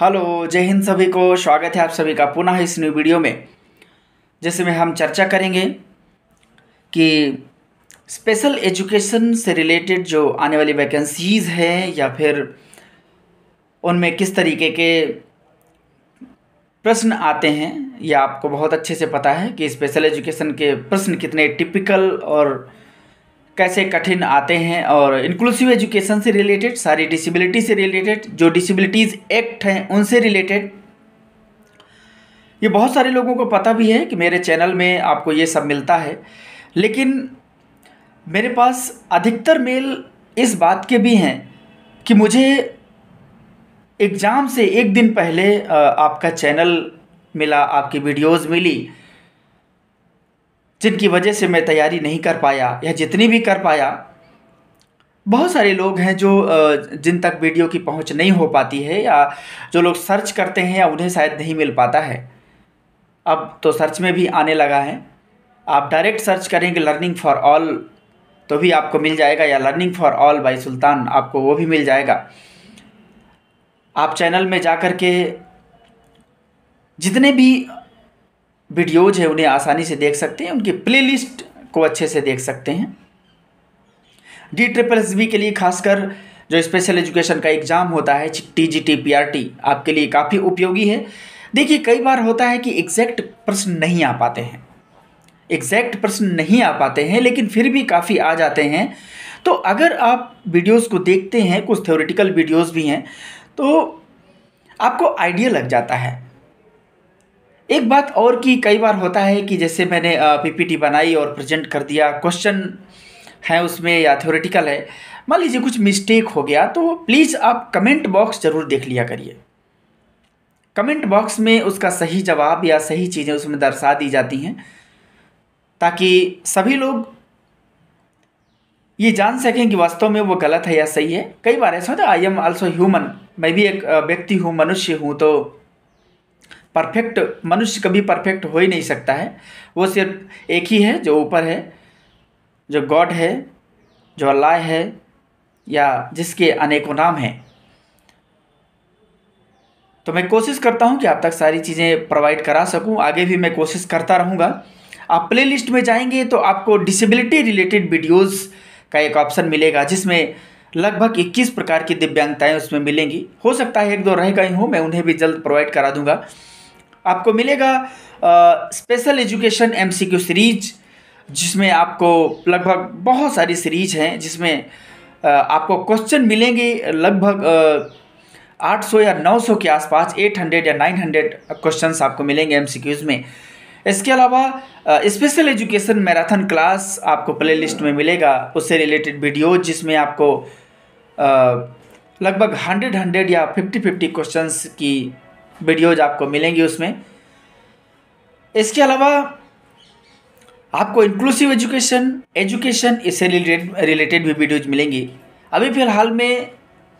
hello जय हिंद सभी को स्वागत है आप सभी का पुनः इस न्यू वीडियो में जिसमें हम चर्चा करेंगे कि स्पेशल एजुकेशन से रिलेटेड जो आने वाली वैकेंसीज़ हैं या फिर उनमें किस तरीके के प्रश्न आते हैं या आपको बहुत अच्छे से पता है कि स्पेशल एजुकेशन के प्रश्न कितने टिपिकल और कैसे कठिन आते हैं और इंक्लूसिव एजुकेशन से रिलेटेड सारी डिसेबिलिटी से रिलेटेड जो डिसेबिलिटीज़ एक्ट हैं उनसे रिलेटेड ये बहुत सारे लोगों को पता भी है कि मेरे चैनल में आपको ये सब मिलता है लेकिन मेरे पास अधिकतर मेल इस बात के भी हैं कि मुझे एग्ज़ाम से एक दिन पहले आपका चैनल मिला आपकी वीडियोज़ मिली जिनकी वजह से मैं तैयारी नहीं कर पाया या जितनी भी कर पाया बहुत सारे लोग हैं जो जिन तक वीडियो की पहुंच नहीं हो पाती है या जो लोग सर्च करते हैं या उन्हें शायद नहीं मिल पाता है अब तो सर्च में भी आने लगा है आप डायरेक्ट सर्च करेंगे लर्निंग फॉर ऑल तो भी आपको मिल जाएगा या learning for all by Sultan आपको वो भी मिल जाएगा आप चैनल में जा कर के जितने भी वीडियोज़ है उन्हें आसानी से देख सकते हैं उनकी प्लेलिस्ट को अच्छे से देख सकते हैं डी ट्रिपल एस बी के लिए खासकर जो स्पेशल एजुकेशन का एग्ज़ाम होता है T G T P R T आपके लिए काफ़ी उपयोगी है देखिए कई बार होता है कि एग्जैक्ट प्रश्न नहीं आ पाते हैं एग्जैक्ट प्रश्न नहीं आ पाते हैं लेकिन फिर भी काफ़ी आ जाते हैं तो अगर आप वीडियोस को देखते हैं कुछ थ्योरिटिकल वीडियोस भी हैं तो आपको आइडिया लग जाता है एक बात और कि कई बार होता है कि जैसे मैंने पीपीटी बनाई और प्रेजेंट कर दिया क्वेश्चन है उसमें या थ्योरेटिकल है मान लीजिए कुछ मिस्टेक हो गया तो प्लीज़ आप कमेंट बॉक्स ज़रूर देख लिया करिए कमेंट बॉक्स में उसका सही जवाब या सही चीज़ें उसमें दर्शा दी जाती हैं ताकि सभी लोग ये जान सकें कि वास्तव में वो गलत है या सही है कई बार ऐसा होता है आई एम ऑल्सो ह्यूमन मैं भी एक व्यक्ति हूँ मनुष्य हूँ तो परफेक्ट मनुष्य कभी परफेक्ट हो ही नहीं सकता है वो सिर्फ एक ही है जो ऊपर है जो गॉड है जो अल्लाह है या जिसके अनेकों नाम हैं तो मैं कोशिश करता हूँ कि आप तक सारी चीज़ें प्रोवाइड करा सकूँ आगे भी मैं कोशिश करता रहूँगा आप प्ले लिस्ट में जाएंगे तो आपको डिसेबिलिटी रिलेटेड वीडियोस का एक ऑप्शन मिलेगा जिसमें लगभग 21 प्रकार की दिव्यांगताएं उसमें मिलेंगी हो सकता है एक दो रह गई हूँ मैं उन्हें भी जल्द प्रोवाइड करा दूंगा आपको मिलेगा स्पेशल एजुकेशन एम सीरीज जिसमें आपको लगभग बहुत सारी सीरीज हैं जिसमें आपको क्वेश्चन मिलेंगे लगभग आठ सौ या नौ सौ के आसपास एट हंड्रेड या नाइन हंड्रेड क्वेश्चन आपको मिलेंगे एम में इसके अलावा स्पेशल एजुकेशन मैराथन क्लास आपको प्ले लिस्ट में मिलेगा उससे रिलेटेड वीडियो जिसमें आपको लगभग हंड्रेड हंड्रेड या फिफ्टी फिफ्टी क्वेश्चंस की वीडियोज आपको मिलेंगी उसमें इसके अलावा आपको इंक्लूसिव एजुकेशन एजुकेशन इससे रिलेटेड रिलेटेड भी वीडियोज मिलेंगी अभी फिलहाल में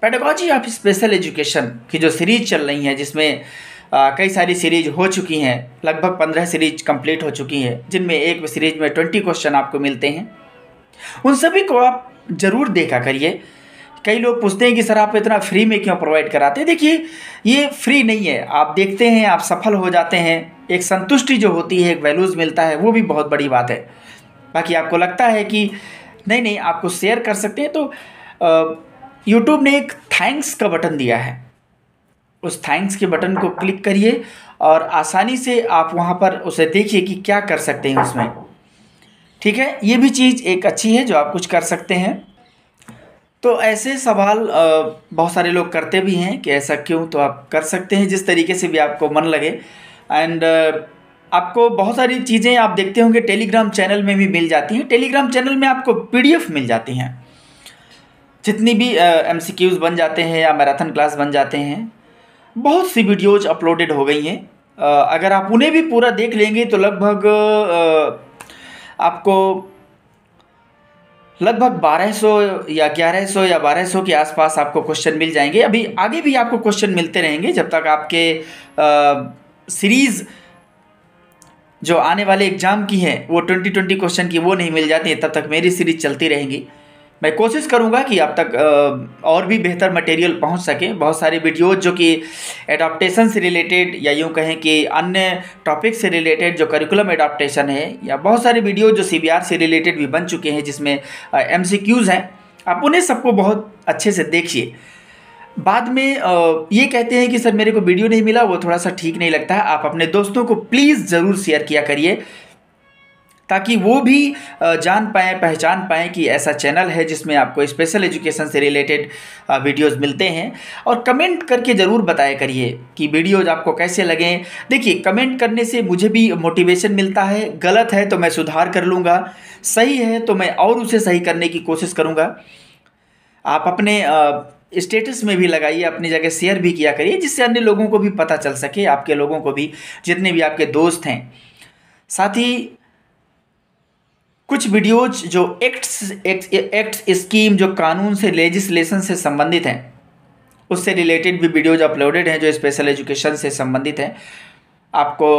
पेडागॉजी ऑफ स्पेशल एजुकेशन की जो सीरीज चल रही है जिसमें कई सारी सीरीज हो चुकी हैं लगभग पंद्रह सीरीज कंप्लीट हो चुकी हैं जिनमें एक सीरीज में ट्वेंटी क्वेश्चन आपको मिलते हैं उन सभी को आप ज़रूर देखा करिए कई लोग पूछते हैं कि सर आप इतना फ्री में क्यों प्रोवाइड कराते हैं देखिए ये फ्री नहीं है आप देखते हैं आप सफल हो जाते हैं एक संतुष्टि जो होती है एक वैल्यूज़ मिलता है वो भी बहुत बड़ी बात है बाकी आपको लगता है कि नहीं नहीं आपको शेयर कर सकते हैं तो यूट्यूब ने एक थैंक्स का बटन दिया है उस थैंक्स के बटन को क्लिक करिए और आसानी से आप वहाँ पर उसे देखिए कि क्या कर सकते हैं उसमें ठीक है ये भी चीज़ एक अच्छी है जो आप कुछ कर सकते हैं तो ऐसे सवाल बहुत सारे लोग करते भी हैं कि ऐसा क्यों तो आप कर सकते हैं जिस तरीके से भी आपको मन लगे एंड आपको बहुत सारी चीज़ें आप देखते होंगे टेलीग्राम चैनल में भी मिल जाती हैं टेलीग्राम चैनल में आपको पी मिल जाती हैं जितनी भी एम बन जाते हैं या मैराथन क्लास बन जाते हैं बहुत सी वीडियोज अपलोडेड हो गई हैं अगर आप उन्हें भी पूरा देख लेंगे तो लगभग आपको लगभग 1200 या 1100 या 1200 के आसपास आपको क्वेश्चन मिल जाएंगे अभी आगे भी आपको क्वेश्चन मिलते रहेंगे जब तक आपके सीरीज़ जो आने वाले एग्ज़ाम की है वो 2020 क्वेश्चन की वो नहीं मिल जाती है तब तक मेरी सीरीज़ चलती रहेंगी मैं कोशिश करूँगा कि आप तक और भी बेहतर मटेरियल पहुँच सके बहुत सारे वीडियोज जो कि एडाप्टेशन से रिलेटेड या यूँ कहें कि अन्य टॉपिक से रिलेटेड जो करिकुलम एडाप्टेशन है या बहुत सारे वीडियो जो सी से रिलेटेड भी बन चुके हैं जिसमें एम हैं आप उन्हें सबको बहुत अच्छे से देखिए बाद में ये कहते हैं कि सर मेरे को वीडियो नहीं मिला वो थोड़ा सा ठीक नहीं लगता है आप अपने दोस्तों को प्लीज़ ज़रूर शेयर किया करिए ताकि वो भी जान पाएँ पहचान पाएँ कि ऐसा चैनल है जिसमें आपको स्पेशल एजुकेशन से रिलेटेड वीडियोस मिलते हैं और कमेंट करके ज़रूर बताया करिए कि वीडियोज आपको कैसे लगें देखिए कमेंट करने से मुझे भी मोटिवेशन मिलता है गलत है तो मैं सुधार कर लूँगा सही है तो मैं और उसे सही करने की कोशिश करूँगा आप अपने स्टेटस में भी लगाइए अपनी जगह शेयर भी किया करिए जिससे अन्य लोगों को भी पता चल सके आपके लोगों को भी जितने भी आपके दोस्त हैं साथ ही कुछ वीडियोज जो एक्ट्स एक्ट स्कीम जो कानून से लेजिस्लेशन से संबंधित हैं उससे रिलेटेड भी वीडियोज अपलोडेड हैं जो स्पेशल एजुकेशन से संबंधित हैं आपको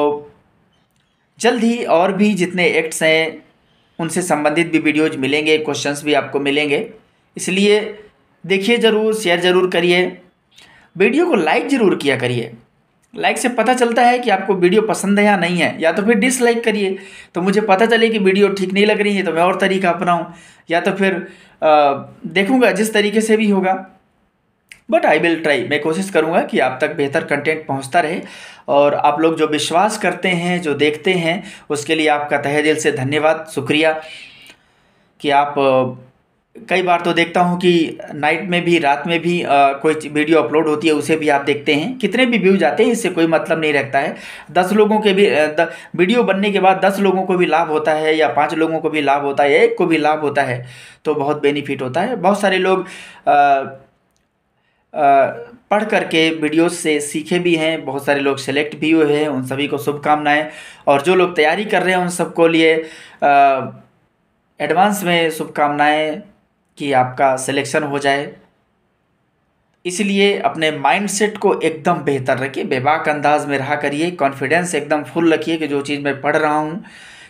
जल्द ही और भी जितने एक्ट्स हैं उनसे संबंधित भी वीडियोज मिलेंगे क्वेश्चंस भी आपको मिलेंगे इसलिए देखिए ज़रूर शेयर ज़रूर करिए वीडियो को लाइक ज़रूर किया करिए लाइक से पता चलता है कि आपको वीडियो पसंद है या नहीं है या तो फिर डिसलाइक करिए तो मुझे पता चले कि वीडियो ठीक नहीं लग रही है तो मैं और तरीका अपनाऊँ या तो फिर देखूँगा जिस तरीके से भी होगा बट आई विल ट्राई मैं कोशिश करूँगा कि आप तक बेहतर कंटेंट पहुँचता रहे और आप लोग जो विश्वास करते हैं जो देखते हैं उसके लिए आपका तहे दिल से धन्यवाद शुक्रिया कि आप कई बार तो देखता हूँ कि नाइट में भी रात में भी आ, कोई वीडियो अपलोड होती है उसे भी आप देखते हैं कितने भी व्यूज आते हैं इससे कोई मतलब नहीं रहता है दस लोगों के भी द, वीडियो बनने के बाद दस लोगों को भी लाभ होता है या पाँच लोगों को भी लाभ होता है एक को भी लाभ होता है तो बहुत बेनिफिट होता है बहुत सारे लोग आ, आ, पढ़ करके वीडियो से सीखे भी हैं बहुत सारे लोग सेलेक्ट भी हुए हैं उन सभी को शुभकामनाएँ और जो लोग तैयारी कर रहे हैं उन सबको लिए एडवांस में शुभकामनाएँ कि आपका सिलेक्शन हो जाए इसलिए अपने माइंडसेट को एकदम बेहतर रखिए बेबाक अंदाज में रहा करिए कॉन्फिडेंस एकदम फुल रखिए कि जो चीज़ मैं पढ़ रहा हूँ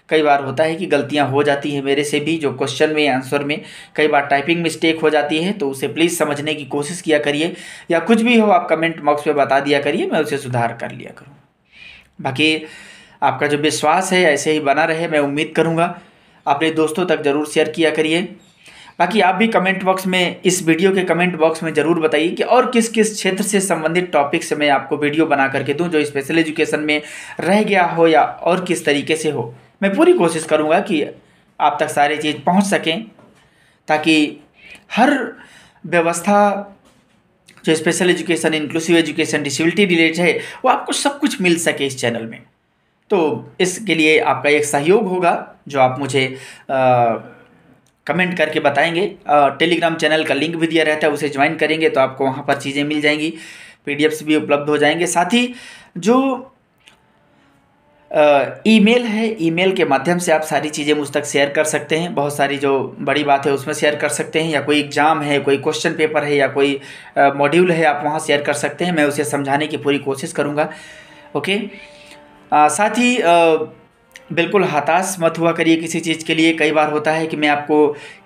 कई बार होता है कि गलतियाँ हो जाती हैं मेरे से भी जो क्वेश्चन में आंसर में कई बार टाइपिंग मिस्टेक हो जाती है तो उसे प्लीज़ समझने की कोशिश किया करिए या कुछ भी हो आप कमेंट बॉक्स में बता दिया करिए मैं उसे सुधार कर लिया करूँ बाकी आपका जो विश्वास है ऐसे ही बना रहे मैं उम्मीद करूँगा अपने दोस्तों तक ज़रूर शेयर किया करिए बाकी आप भी कमेंट बॉक्स में इस वीडियो के कमेंट बॉक्स में ज़रूर बताइए कि और किस किस क्षेत्र से संबंधित टॉपिक से मैं आपको वीडियो बना करके दूँ जो स्पेशल एजुकेशन में रह गया हो या और किस तरीके से हो मैं पूरी कोशिश करूँगा कि आप तक सारी चीज़ पहुँच सकें ताकि हर व्यवस्था जो special education inclusive education disability related है वो आपको सब कुछ मिल सके इस चैनल में तो इसके लिए आपका एक सहयोग होगा जो आप मुझे आ, कमेंट करके बताएंगे टेलीग्राम चैनल का लिंक भी दिया रहता है उसे ज्वाइन करेंगे तो आपको वहाँ पर चीज़ें मिल जाएंगी पी भी उपलब्ध हो जाएंगे साथ ही जो ईमेल है ईमेल के माध्यम से आप सारी चीज़ें मुझ तक शेयर कर सकते हैं बहुत सारी जो बड़ी बात है उसमें शेयर कर सकते हैं या कोई एग्ज़ाम है कोई क्वेश्चन पेपर है या कोई मॉड्यूल है आप वहाँ शेयर कर सकते हैं मैं उसे समझाने की पूरी कोशिश करूँगा ओके आ, साथ ही आ, बिल्कुल हताश मत हुआ करिए किसी चीज़ के लिए कई बार होता है कि मैं आपको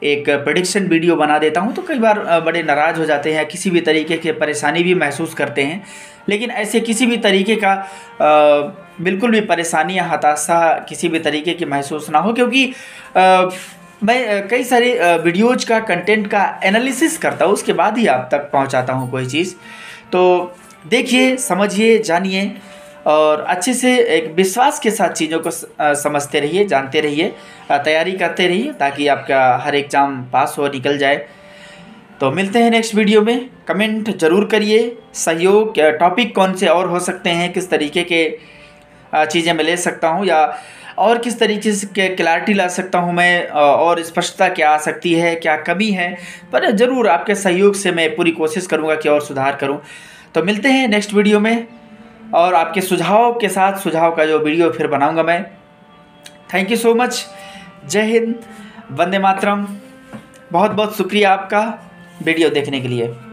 एक प्रडिक्शन वीडियो बना देता हूँ तो कई बार बड़े नाराज़ हो जाते हैं किसी भी तरीके के परेशानी भी महसूस करते हैं लेकिन ऐसे किसी भी तरीके का आ, बिल्कुल भी परेशानी या हताशा किसी भी तरीके की महसूस ना हो क्योंकि आ, मैं कई सारे वीडियोज का कंटेंट का एनालिसिस करता हूँ उसके बाद ही आप तक पहुँचाता हूँ कोई चीज़ तो देखिए समझिए जानिए और अच्छे से एक विश्वास के साथ चीज़ों को समझते रहिए जानते रहिए तैयारी करते रहिए ताकि आपका हर एग्ज़ाम पास हो निकल जाए तो मिलते हैं नेक्स्ट वीडियो में कमेंट जरूर करिए सहयोग टॉपिक कौन से और हो सकते हैं किस तरीके के चीज़ें मैं ले सकता हूँ या और किस तरीके से क्लैरिटी ला सकता हूँ मैं और स्पष्टता क्या आ सकती है क्या कमी है पर ज़रूर आपके सहयोग से मैं पूरी कोशिश करूँगा कि और सुधार करूँ तो मिलते हैं नेक्स्ट वीडियो में और आपके सुझाव के साथ सुझाव का जो वीडियो फिर बनाऊंगा मैं थैंक यू सो मच जय हिंद वंदे मातरम बहुत बहुत शुक्रिया आपका वीडियो देखने के लिए